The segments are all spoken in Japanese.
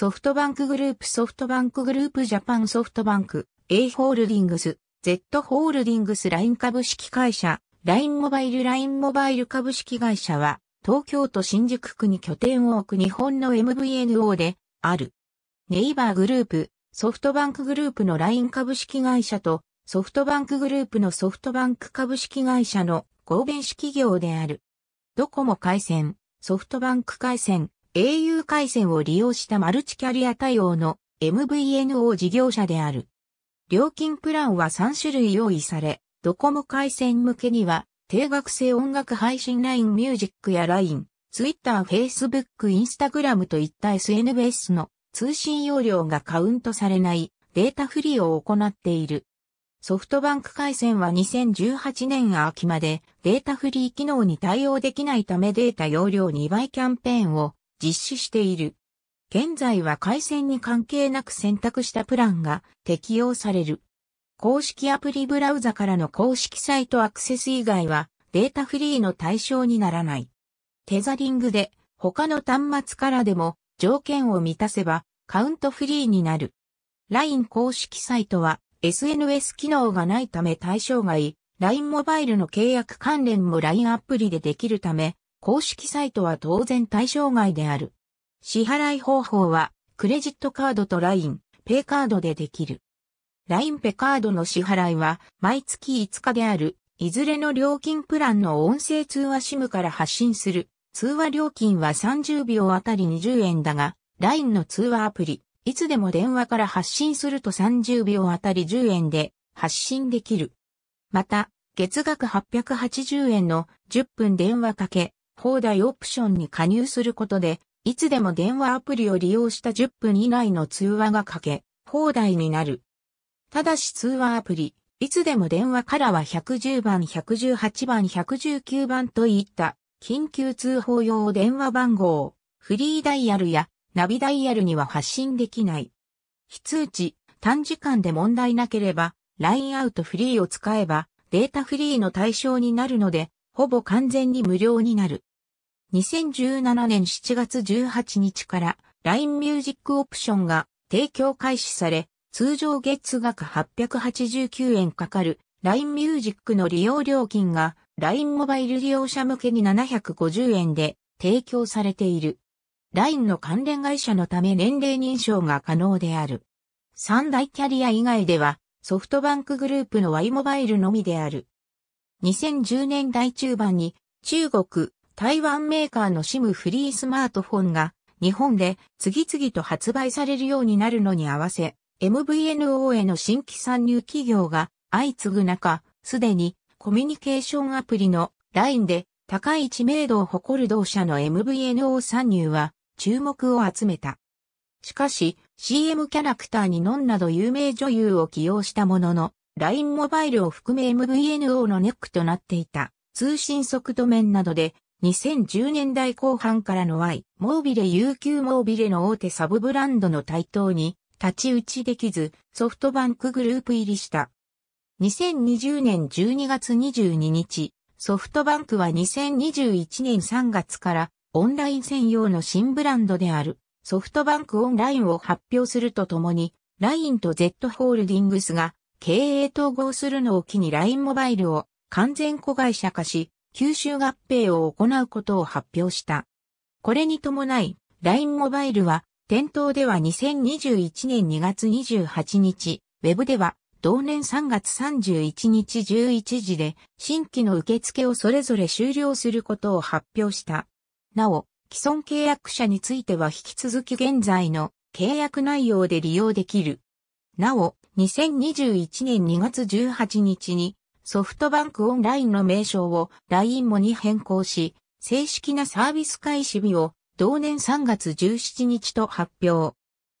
ソフトバンクグループソフトバンクグループジャパンソフトバンク A ホールディングス Z ホールディングス LINE 株式会社 LINE モバイル LINE モバイル株式会社は東京都新宿区に拠点を置く日本の MVNO である。ネイバーグループ、ソフトバンクグループの LINE 株式会社とソフトバンクグループのソフトバンク株式会社の合弁式業である。ドコモ回線、ソフトバンク回線、au 回線を利用したマルチキャリア対応の MVNO 事業者である。料金プランは3種類用意され、ドコモ回線向けには、定額制音楽配信 LINE ミュージックや LINE、Twitter、Facebook、Instagram といった SNS の通信容量がカウントされないデータフリーを行っている。ソフトバンク回線は2018年秋までデータフリー機能に対応できないためデータ容量2倍キャンペーンを実施している。現在は回線に関係なく選択したプランが適用される。公式アプリブラウザからの公式サイトアクセス以外はデータフリーの対象にならない。テザリングで他の端末からでも条件を満たせばカウントフリーになる。LINE 公式サイトは SNS 機能がないため対象外、LINE モバイルの契約関連も LINE アプリでできるため公式サイトは当然対象外である。支払い方法は、クレジットカードと LINE、ペイカードでできる。LINE ペカードの支払いは、毎月5日である、いずれの料金プランの音声通話 SIM から発信する。通話料金は30秒あたり20円だが、LINE の通話アプリ、いつでも電話から発信すると30秒あたり10円で発信できる。また、月額880円の10分電話かけ、放題オプションに加入することで、いつでも電話アプリを利用した10分以内の通話がかけ、放題になる。ただし通話アプリ、いつでも電話からは110番、118番、119番といった緊急通報用電話番号、フリーダイヤルやナビダイヤルには発信できない。非通知、短時間で問題なければ、ラインアウトフリーを使えば、データフリーの対象になるので、ほぼ完全に無料になる。2017年7月18日から LINE ミュージックオプションが提供開始され、通常月額889円かかる LINE ミュージックの利用料金が LINE モバイル利用者向けに750円で提供されている。LINE の関連会社のため年齢認証が可能である。三大キャリア以外ではソフトバンクグループの Y モバイルのみである。2010年代中盤に中国、台湾メーカーのシムフリースマートフォンが日本で次々と発売されるようになるのに合わせ MVNO への新規参入企業が相次ぐ中、すでにコミュニケーションアプリの LINE で高い知名度を誇る同社の MVNO 参入は注目を集めた。しかし CM キャラクターにノンなど有名女優を起用したものの LINE モバイルを含め MVNO のネックとなっていた通信速度面などで2010年代後半からの Y、モービレ UQ モービレの大手サブブランドの台頭に立ち打ちできずソフトバンクグループ入りした。2020年12月22日、ソフトバンクは2021年3月からオンライン専用の新ブランドであるソフトバンクオンラインを発表するとともに LINE と Z ホールディングスが経営統合するのを機に LINE モバイルを完全子会社化し吸収合併を行うことを発表した。これに伴い、LINE モバイルは、店頭では2021年2月28日、ウェブでは、同年3月31日11時で、新規の受付をそれぞれ終了することを発表した。なお、既存契約者については引き続き現在の契約内容で利用できる。なお、2021年2月18日にソフトバンクオンラインの名称を LINE もに変更し、正式なサービス開始日を同年3月17日と発表。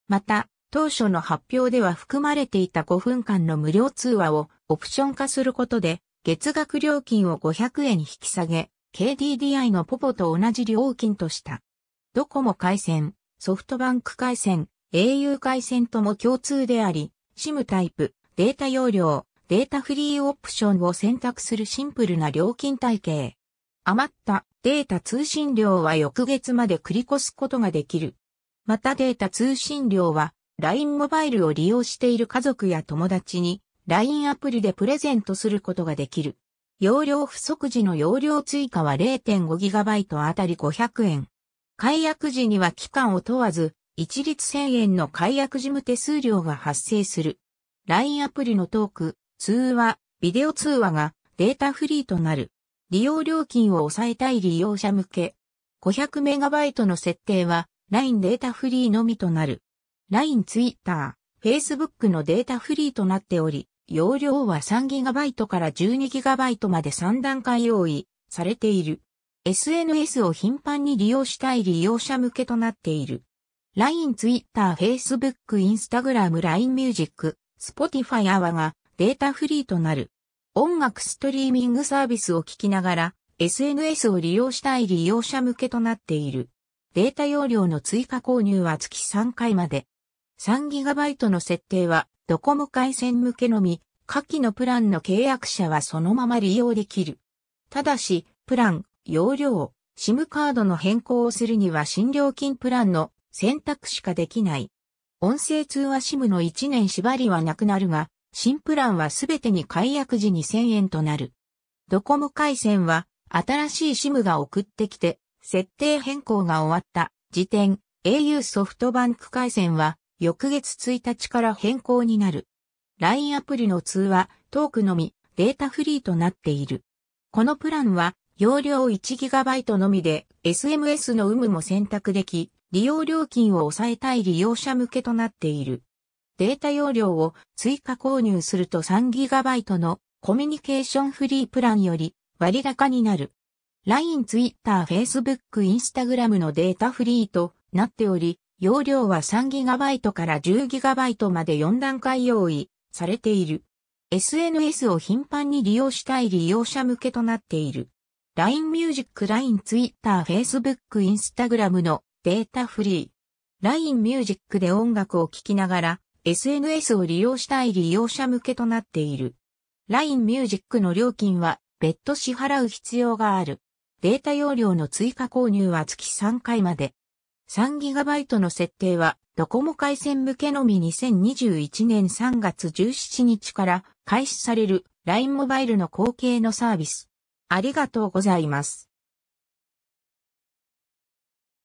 また、当初の発表では含まれていた5分間の無料通話をオプション化することで、月額料金を500円引き下げ、KDDI のポポと同じ料金とした。ドコモ回線、ソフトバンク回線、au 回線とも共通であり、SIM タイプ、データ容量、データフリーオプションを選択するシンプルな料金体系。余ったデータ通信量は翌月まで繰り越すことができる。またデータ通信量は LINE モバイルを利用している家族や友達に LINE アプリでプレゼントすることができる。容量不足時の容量追加は 0.5GB あたり500円。解約時には期間を問わず、一律1000円の解約事務手数料が発生する。LINE アプリのトーク、通話、ビデオ通話がデータフリーとなる。利用料金を抑えたい利用者向け。500MB の設定は LINE データフリーのみとなる。LINE、Twitter、Facebook のデータフリーとなっており、容量は 3GB から 12GB まで3段階用意されている。SNS を頻繁に利用したい利用者向けとなっている。LINE、Twitter、Facebook、Instagram、LINE Music、Spotify アワがデータフリーとなる。音楽ストリーミングサービスを聞きながら SNS を利用したい利用者向けとなっている。データ容量の追加購入は月3回まで。3GB の設定はドコモ回線向けのみ、下記のプランの契約者はそのまま利用できる。ただし、プラン、容量、SIM カードの変更をするには新料金プランの選択しかできない。音声通話 SIM の1年縛りはなくなるが、新プランはすべてに解約時2000円となる。ドコモ回線は、新しい SIM が送ってきて、設定変更が終わった時点、au ソフトバンク回線は、翌月1日から変更になる。LINE アプリの通話、トークのみ、データフリーとなっている。このプランは、容量 1GB のみで、SMS の有無も選択でき、利用料金を抑えたい利用者向けとなっている。データ容量を追加購入すると 3GB のコミュニケーションフリープランより割高になる。LINE、Twitter、Facebook、Instagram のデータフリーとなっており、容量は 3GB から 10GB まで4段階用意されている。SNS を頻繁に利用したい利用者向けとなっている。LINE Music、LINE Twitter、Facebook、Instagram のデータフリー。LINE Music で音楽を聴きながら SNS を利用したい利用者向けとなっている。LINE Music の料金は別途支払う必要がある。データ容量の追加購入は月3回まで。3GB の設定はドコモ回線向けのみ2021年3月17日から開始される LINE モバイルの後継のサービス。ありがとうございます。